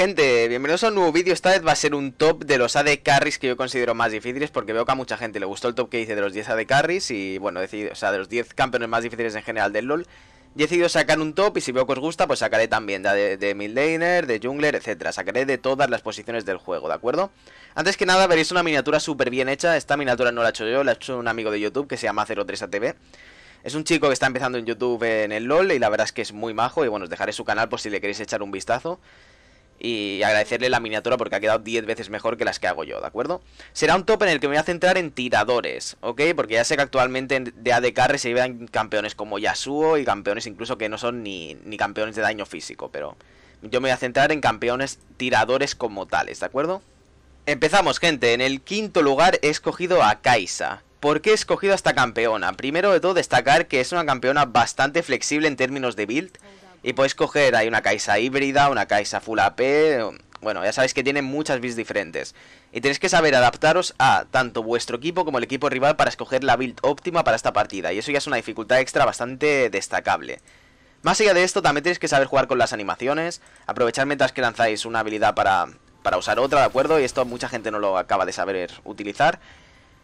gente? Bienvenidos a un nuevo vídeo. Esta vez va a ser un top de los AD Carries que yo considero más difíciles porque veo que a mucha gente le gustó el top que hice de los 10 AD Carries y bueno, decidido, o sea, de los 10 campeones más difíciles en general del LoL. He decidido sacar un top y si veo que os gusta, pues sacaré también de, de midlaner, de jungler, etcétera. Sacaré de todas las posiciones del juego, ¿de acuerdo? Antes que nada veréis una miniatura súper bien hecha. Esta miniatura no la he hecho yo, la ha hecho un amigo de YouTube que se llama 03ATV. Es un chico que está empezando en YouTube en el LOL y la verdad es que es muy majo y bueno, os dejaré su canal por si le queréis echar un vistazo y agradecerle la miniatura porque ha quedado 10 veces mejor que las que hago yo, ¿de acuerdo? Será un top en el que me voy a centrar en tiradores, ¿ok? Porque ya sé que actualmente de ADK reciben campeones como Yasuo y campeones incluso que no son ni, ni campeones de daño físico, pero yo me voy a centrar en campeones tiradores como tales, ¿de acuerdo? Empezamos, gente. En el quinto lugar he escogido a Kaisa. ¿Por qué he escogido a esta campeona? Primero de todo destacar que es una campeona bastante flexible en términos de build y podéis coger, hay una Kaisa híbrida, una Kaisa full AP, bueno, ya sabéis que tiene muchas builds diferentes. Y tenéis que saber adaptaros a tanto vuestro equipo como el equipo rival para escoger la build óptima para esta partida. Y eso ya es una dificultad extra bastante destacable. Más allá de esto, también tenéis que saber jugar con las animaciones, aprovechar mientras que lanzáis una habilidad para, para usar otra, ¿de acuerdo? Y esto mucha gente no lo acaba de saber utilizar.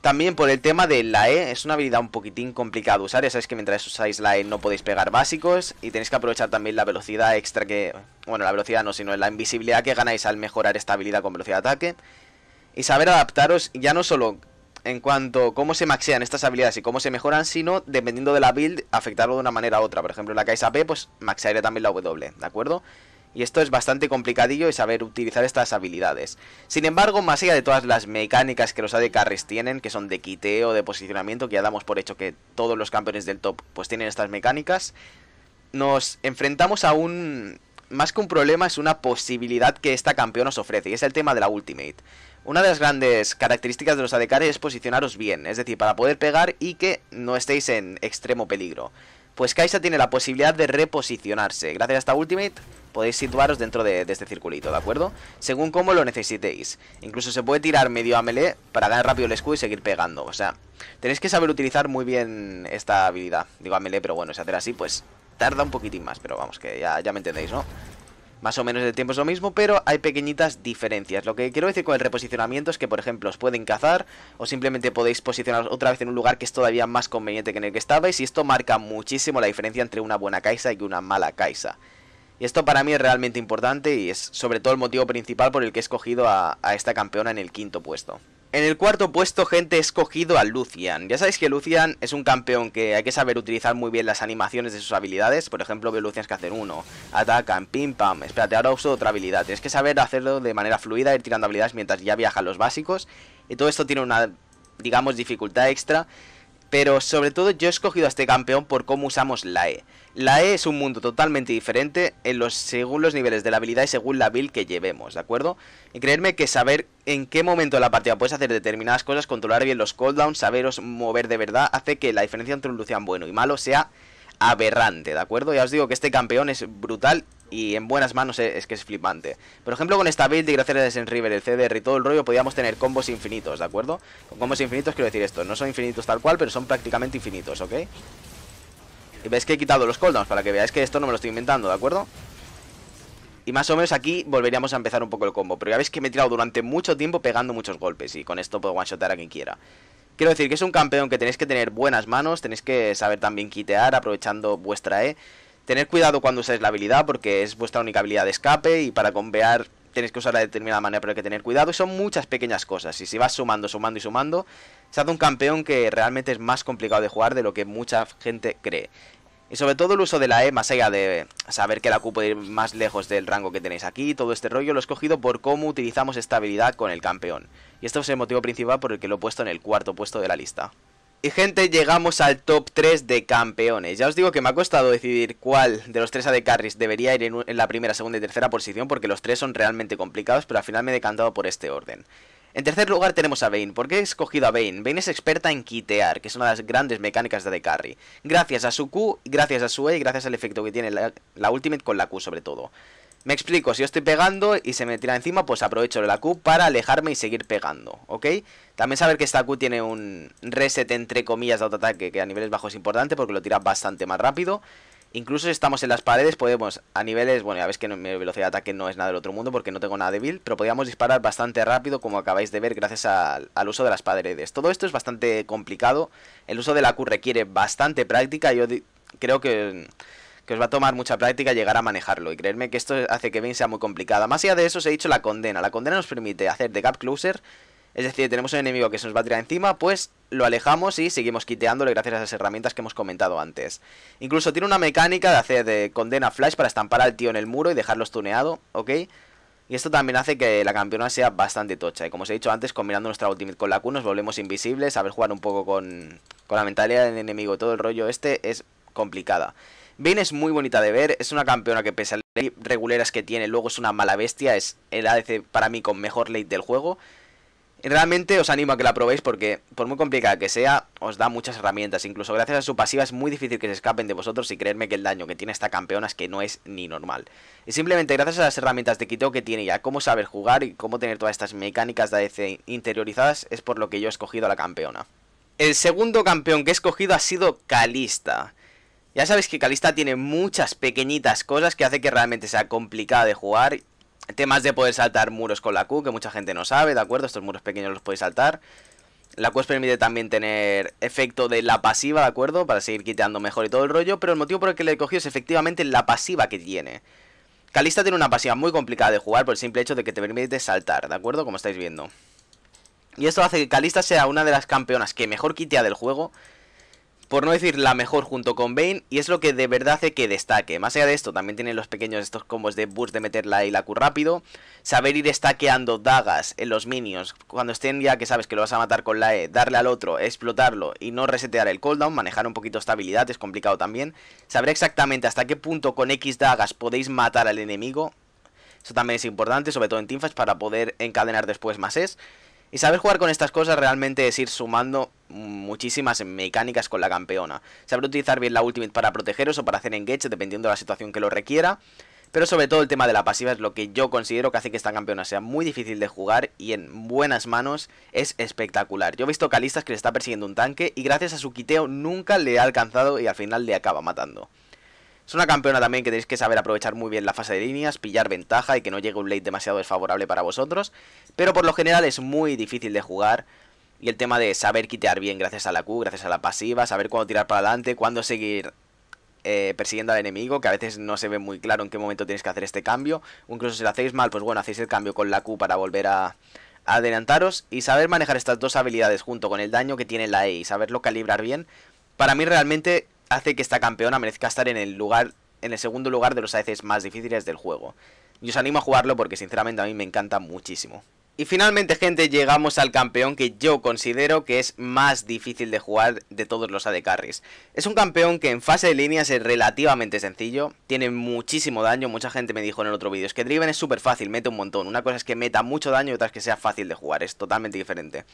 También por el tema de la E, es una habilidad un poquitín complicada de usar, ya sabéis que mientras usáis la E no podéis pegar básicos y tenéis que aprovechar también la velocidad extra que... Bueno, la velocidad no, sino la invisibilidad que ganáis al mejorar esta habilidad con velocidad de ataque. Y saber adaptaros ya no solo en cuanto a cómo se maxean estas habilidades y cómo se mejoran, sino dependiendo de la build, afectarlo de una manera u otra. Por ejemplo, la que es AP, pues maxearé también la W, ¿de acuerdo? y esto es bastante complicadillo y saber utilizar estas habilidades. Sin embargo, más allá de todas las mecánicas que los AD tienen, que son de quiteo, de posicionamiento, que ya damos por hecho que todos los campeones del top pues tienen estas mecánicas, nos enfrentamos a un... Más que un problema, es una posibilidad que esta campeón nos ofrece, y es el tema de la Ultimate. Una de las grandes características de los AD es posicionaros bien, es decir, para poder pegar y que no estéis en extremo peligro pues Kaisa tiene la posibilidad de reposicionarse. Gracias a esta ultimate podéis situaros dentro de, este circulito, ¿de acuerdo? Según como lo necesitéis. Incluso se puede tirar medio a melee para ganar rápido el escudo y seguir pegando. O sea, tenéis que saber utilizar muy bien esta habilidad. Digo a melee, pero bueno, si hacer así, pues tarda un poquitín más. Pero vamos, que ya me entendéis, ¿no? más o menos el tiempo es lo mismo, pero hay pequeñitas diferencias. Lo que quiero decir con el reposicionamiento es que, por ejemplo, os pueden cazar o simplemente podéis posicionaros otra vez en un lugar que es todavía más conveniente que en el que estabais y esto marca muchísimo la diferencia entre una buena caixa y una mala caixa. Y esto para mí es realmente importante y es sobre todo el motivo principal por el que he escogido a esta campeona en el quinto puesto. En el cuarto puesto, gente, he escogido a Lucian. Ya sabéis que Lucian es un campeón que hay que saber utilizar muy bien las animaciones de sus habilidades. Por ejemplo, veo Lucian que hacer uno, atacan, pim pam. Espérate, ahora uso otra habilidad. Tienes que saber hacerlo de manera fluida, ir tirando habilidades mientras ya viajan los básicos. Y todo esto tiene una, digamos, dificultad extra pero sobre todo yo he escogido a este campeón por cómo usamos la E. La E es un mundo totalmente diferente en los, según los niveles de la habilidad y según la build que llevemos, ¿de acuerdo? Y creerme que saber en qué momento de la partida puedes hacer determinadas cosas, controlar bien los cooldowns, saberos mover de verdad, hace que la diferencia entre un Lucian bueno y malo sea aberrante, ¿de acuerdo? Ya os digo que este campeón es brutal y en buenas manos es, que es flipante. Por ejemplo, con esta build y gracias a Senriver, River, el CDR y todo el rollo, podíamos tener combos infinitos, ¿de acuerdo? Con combos infinitos quiero decir esto, no son infinitos tal cual, pero son prácticamente infinitos, ¿ok? Y veis que he quitado los cooldowns para que veáis que esto no me lo estoy inventando, ¿de acuerdo? Y más o menos aquí volveríamos a empezar un poco el combo, pero ya veis que me he tirado durante mucho tiempo pegando muchos golpes y con esto puedo one-shotar a quien quiera. Quiero decir que es un campeón que tenéis que tener buenas manos, tenéis que saber también quitear aprovechando vuestra E Tener cuidado cuando usáis la habilidad porque es vuestra única habilidad de escape y para convear tenéis que usarla de determinada manera, pero hay que tener cuidado. Y son muchas pequeñas cosas. Y si vas sumando, sumando y sumando, se hace un campeón que realmente es más complicado de jugar de lo que mucha gente cree. Y sobre todo el uso de la E, más allá de saber que la Q puede ir más lejos del rango que tenéis aquí, todo este rollo lo he escogido por cómo utilizamos esta habilidad con el campeón. Y esto es el motivo principal por el que lo he puesto en el cuarto puesto de la lista. Y gente, llegamos al top 3 de campeones. Ya os digo que me ha costado decidir cuál de los tres AD Carries debería ir en, la primera, segunda y tercera posición porque los tres son realmente complicados, pero al final me he decantado por este orden. En tercer lugar tenemos a Vayne. ¿Por qué he escogido a Vayne? Vayne es experta en quitear, que es una de las grandes mecánicas de AD Carry. Gracias a su Q, gracias a su E y gracias al efecto que tiene la Ultimate con la Q sobre todo. Me explico, si yo estoy pegando y se me tira encima, pues aprovecho la Q para alejarme y seguir pegando, ¿ok? También saber que esta Q tiene un reset entre comillas de autoataque que a niveles bajos es importante porque lo tira bastante más rápido. Incluso si estamos en las paredes podemos a niveles, bueno ya veis que mi velocidad de ataque no es nada del otro mundo porque no tengo nada de pero podíamos disparar bastante rápido como acabáis de ver gracias al uso de las paredes. Todo esto es bastante complicado, el uso de la Q requiere bastante práctica, yo creo que que os va a tomar mucha práctica llegar a manejarlo. Y creerme que esto hace que Bane sea muy complicada. Más allá de eso, os he dicho la condena. La condena nos permite hacer de gap closer. Es decir, tenemos un enemigo que se nos va a tirar encima, pues lo alejamos y seguimos quiteándole gracias a las herramientas que hemos comentado antes. Incluso tiene una mecánica de hacer de condena flash para estampar al tío en el muro y dejarlo tuneado... ¿ok? Y esto también hace que la campeona sea bastante tocha. Y como os he dicho antes, combinando nuestra ultimate con la Q nos volvemos invisibles. Saber jugar un poco con, con la mentalidad del enemigo todo el rollo este es complicada. Vayne es muy bonita de ver, es una campeona que pese a las reguleras que tiene, luego es una mala bestia, es el ADC para mí con mejor late del juego. Realmente os animo a que la probéis porque por muy complicada que sea, os da muchas herramientas. Incluso gracias a su pasiva es muy difícil que se escapen de vosotros y creerme que el daño que tiene esta campeona es que no es ni normal. Y simplemente gracias a las herramientas de quiteo que tiene ya, cómo saber jugar y cómo tener todas estas mecánicas de ADC interiorizadas es por lo que yo he escogido a la campeona. El segundo campeón que he escogido ha sido Calista. Ya sabéis que Calista tiene muchas pequeñitas cosas que hace que realmente sea complicada de jugar. Temas de poder saltar muros con la Q, que mucha gente no sabe, ¿de acuerdo? Estos muros pequeños los podéis saltar. La Q os permite también tener efecto de la pasiva, ¿de acuerdo? Para seguir quiteando mejor y todo el rollo. Pero el motivo por el que le he cogido es efectivamente la pasiva que tiene. Calista tiene una pasiva muy complicada de jugar por el simple hecho de que te permite saltar, ¿de acuerdo? Como estáis viendo. Y esto hace que Calista sea una de las campeonas que mejor quitea del juego por no decir la mejor junto con Bane, y es lo que de verdad hace que destaque. Más allá de esto, también tienen los pequeños estos combos de burst de meter E y la Q rápido, saber ir destaqueando dagas en los minions, cuando estén ya que sabes que lo vas a matar con la E, darle al otro, explotarlo y no resetear el cooldown, manejar un poquito estabilidad, es complicado también. Saber exactamente hasta qué punto con X dagas podéis matar al enemigo, eso también es importante, sobre todo en teamfights, para poder encadenar después más es. Y saber jugar con estas cosas realmente es ir sumando muchísimas mecánicas con la campeona. Saber utilizar bien la ultimate para protegeros o para hacer engage, dependiendo de la situación que lo requiera. Pero sobre todo el tema de la pasiva es lo que yo considero que hace que esta campeona sea muy difícil de jugar y en buenas manos es espectacular. Yo he visto calistas que le está persiguiendo un tanque y gracias a su quiteo nunca le ha alcanzado y al final le acaba matando. Es una campeona también que tenéis que saber aprovechar muy bien la fase de líneas, pillar ventaja y que no llegue un late demasiado desfavorable para vosotros. Pero por lo general es muy difícil de jugar. Y el tema de saber quitar bien gracias a la Q, gracias a la pasiva, saber cuándo tirar para adelante, cuándo seguir eh, persiguiendo al enemigo, que a veces no se ve muy claro en qué momento tienes que hacer este cambio. Incluso si lo hacéis mal, pues bueno, hacéis el cambio con la Q para volver a, a adelantaros. Y saber manejar estas dos habilidades junto con el daño que tiene la E y saberlo calibrar bien, para mí realmente hace que esta campeona merezca estar en el lugar en el segundo lugar de los ADCs más difíciles del juego. Y os animo a jugarlo porque sinceramente a mí me encanta muchísimo. Y finalmente gente llegamos al campeón que yo considero que es más difícil de jugar de todos los AD Carries. Es un campeón que en fase de líneas es relativamente sencillo, tiene muchísimo daño, mucha gente me dijo en el otro vídeo, es que Driven es súper fácil, mete un montón, una cosa es que meta mucho daño y otra es que sea fácil de jugar, es totalmente diferente.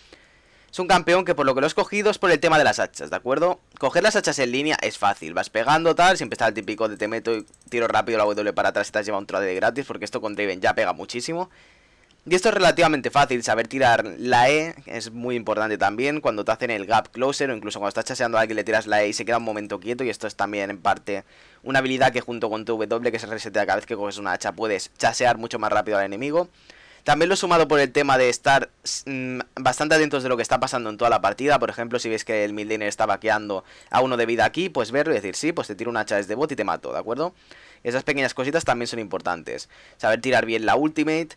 Es un campeón que por lo que lo he escogido es por el tema de las hachas, ¿de acuerdo? Coger las hachas en línea es fácil, vas pegando tal, siempre está el típico de te meto y tiro rápido la W para atrás y te has llevado un troll de gratis, porque esto con Draven ya pega muchísimo. Y esto es relativamente fácil, saber tirar la E es muy importante también, cuando te hacen el gap closer o incluso cuando estás chaseando a alguien le tiras la E y se queda un momento quieto y esto es también en parte una habilidad que junto con tu W que se resetea cada vez que coges una hacha puedes chasear mucho más rápido al enemigo. También lo he sumado por el tema de estar mm, bastante atentos de lo que está pasando en toda la partida. Por ejemplo, si ves que el midlaner está vaqueando a uno de vida aquí, pues verlo y decir, sí, pues te tiro una hacha desde bot y te mato, ¿de acuerdo? Esas pequeñas cositas también son importantes. Saber tirar bien la ultimate.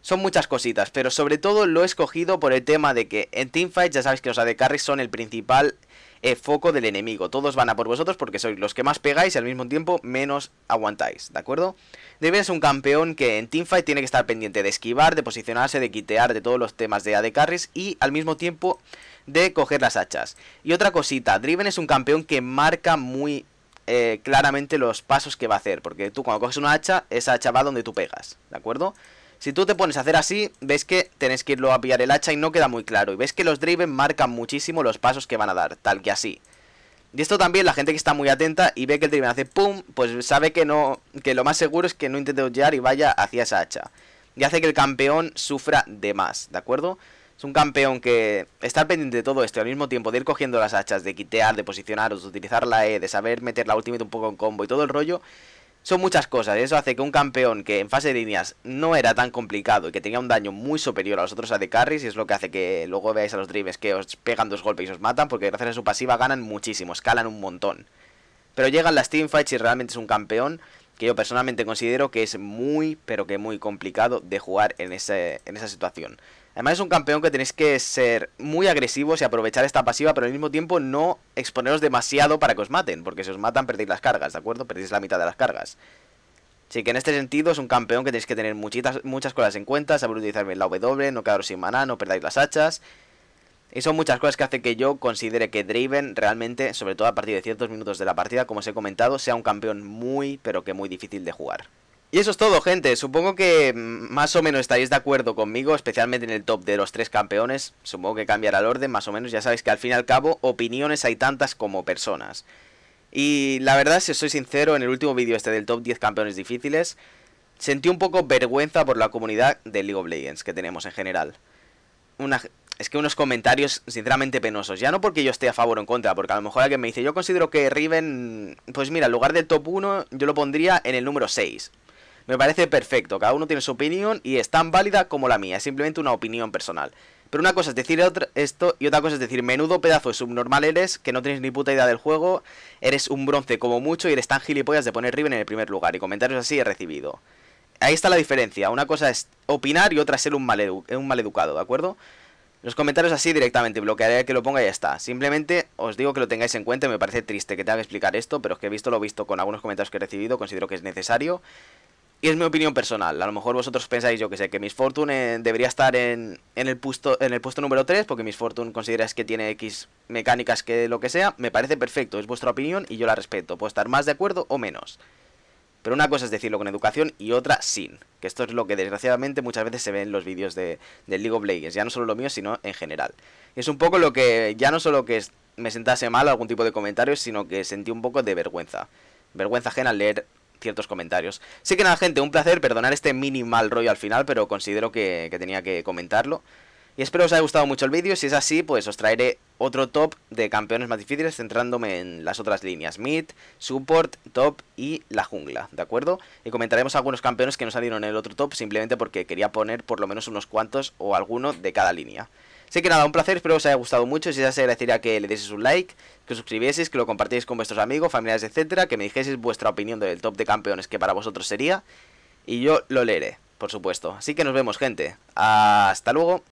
Son muchas cositas, pero sobre todo lo he escogido por el tema de que en fight ya sabes que los AD carries son el principal el eh, foco del enemigo. Todos van a por vosotros porque sois los que más pegáis y al mismo tiempo menos aguantáis, ¿de acuerdo? es un campeón que en teamfight tiene que estar pendiente de esquivar, de posicionarse, de quitear, de todos los temas de AD carries y al mismo tiempo de coger las hachas. Y otra cosita, Driven es un campeón que marca muy eh, claramente los pasos que va a hacer, porque tú cuando coges una hacha, esa hacha va donde tú pegas, ¿de acuerdo? Si tú te pones a hacer así, ves que tenés que irlo a pillar el hacha y no queda muy claro. Y ves que los Draven marcan muchísimo los pasos que van a dar, tal que así. Y esto también la gente que está muy atenta y ve que el Draven hace pum, pues sabe que no que lo más seguro es que no intente llegar y vaya hacia esa hacha. Y hace que el campeón sufra de más, ¿de acuerdo? Es un campeón que está pendiente de todo esto y al mismo tiempo de ir cogiendo las hachas, de quitear, de posicionaros, de utilizar la E, de saber meter la ultimate un poco en combo y todo el rollo, son muchas cosas, y eso hace que un campeón que en fase de líneas no era tan complicado y que tenía un daño muy superior a los otros AD carries, y es lo que hace que luego veáis a los drives que os pegan dos golpes y os matan, porque gracias a su pasiva ganan muchísimo, escalan un montón. Pero llegan las teamfights y realmente es un campeón que yo personalmente considero que es muy, pero que muy complicado de jugar en, ese, en esa situación. Además es un campeón que tenéis que ser muy agresivos y aprovechar esta pasiva, pero al mismo tiempo no exponeros demasiado para que os maten, porque si os matan perdéis las cargas, ¿de acuerdo? Perdéis la mitad de las cargas. Así que en este sentido es un campeón que tenéis que tener muchas cosas en cuenta, saber utilizar la W, no quedaros sin maná, no perdáis las hachas. Y son muchas cosas que hace que yo considere que Draven realmente, sobre todo a partir de ciertos minutos de la partida, como os he comentado, sea un campeón muy, pero que muy difícil de jugar. Y eso es todo, gente. Supongo que mm, más o menos estáis de acuerdo conmigo, especialmente en el top de los tres campeones. Supongo que cambiará el orden, más o menos. Ya sabéis que al fin y al cabo, opiniones hay tantas como personas. Y la verdad, si soy sincero, en el último vídeo este del top 10 campeones difíciles, sentí un poco vergüenza por la comunidad de League of Legends que tenemos en general. es que unos comentarios sinceramente penosos. Ya no porque yo esté a favor o en contra, porque a lo mejor alguien me dice, yo considero que Riven, pues mira, en lugar del top 1, yo lo pondría en el número 6. Me parece perfecto, cada uno tiene su opinión y es tan válida como la mía, es simplemente una opinión personal. Pero una cosa es decir esto y otra cosa es decir, menudo pedazo de subnormal eres, que no tienes ni puta idea del juego, eres un bronce como mucho y eres tan gilipollas de poner Riven en el primer lugar. Y comentarios así he recibido. Ahí está la diferencia, una cosa es opinar y otra es ser un, maledu un maleducado, ¿de acuerdo? Los comentarios así directamente, bloquearé que lo ponga y ya está. Simplemente os digo que lo tengáis en cuenta, me parece triste que tenga que explicar esto, pero es que he visto lo visto con algunos comentarios que he recibido, considero que es necesario. Y es mi opinión personal. A lo mejor vosotros pensáis, yo que sé, que Miss Fortune eh, debería estar en, en, el puesto, en el puesto número 3, porque Miss Fortune consideras que tiene X mecánicas que lo que sea. Me parece perfecto, es vuestra opinión y yo la respeto. Puedo estar más de acuerdo o menos. Pero una cosa es decirlo con educación y otra sin. Que esto es lo que desgraciadamente muchas veces se ve en los vídeos de, League of Legends. Ya no solo lo mío, sino en general. Es un poco lo que ya no solo que me sentase mal algún tipo de comentarios, sino que sentí un poco de vergüenza. Vergüenza ajena al leer ciertos comentarios. Así que nada, gente, un placer. Perdonar este minimal rollo al final, pero considero que, que tenía que comentarlo. Y espero os haya gustado mucho el vídeo. Si es así, pues os traeré otro top de campeones más difíciles centrándome en las otras líneas. Mid, Support, Top y la jungla, ¿de acuerdo? Y comentaremos algunos campeones que no salieron en el otro top simplemente porque quería poner por lo menos unos cuantos o alguno de cada línea. Sé que nada, un placer, espero que os haya gustado mucho. Si así, agradecería que le deis un like, que os suscribieseis, que lo compartieseis con vuestros amigos, familiares, etcétera, que me dijeseis vuestra opinión del top de campeones que para vosotros sería. Y yo lo leeré, por supuesto. Así que nos vemos, gente. Hasta luego.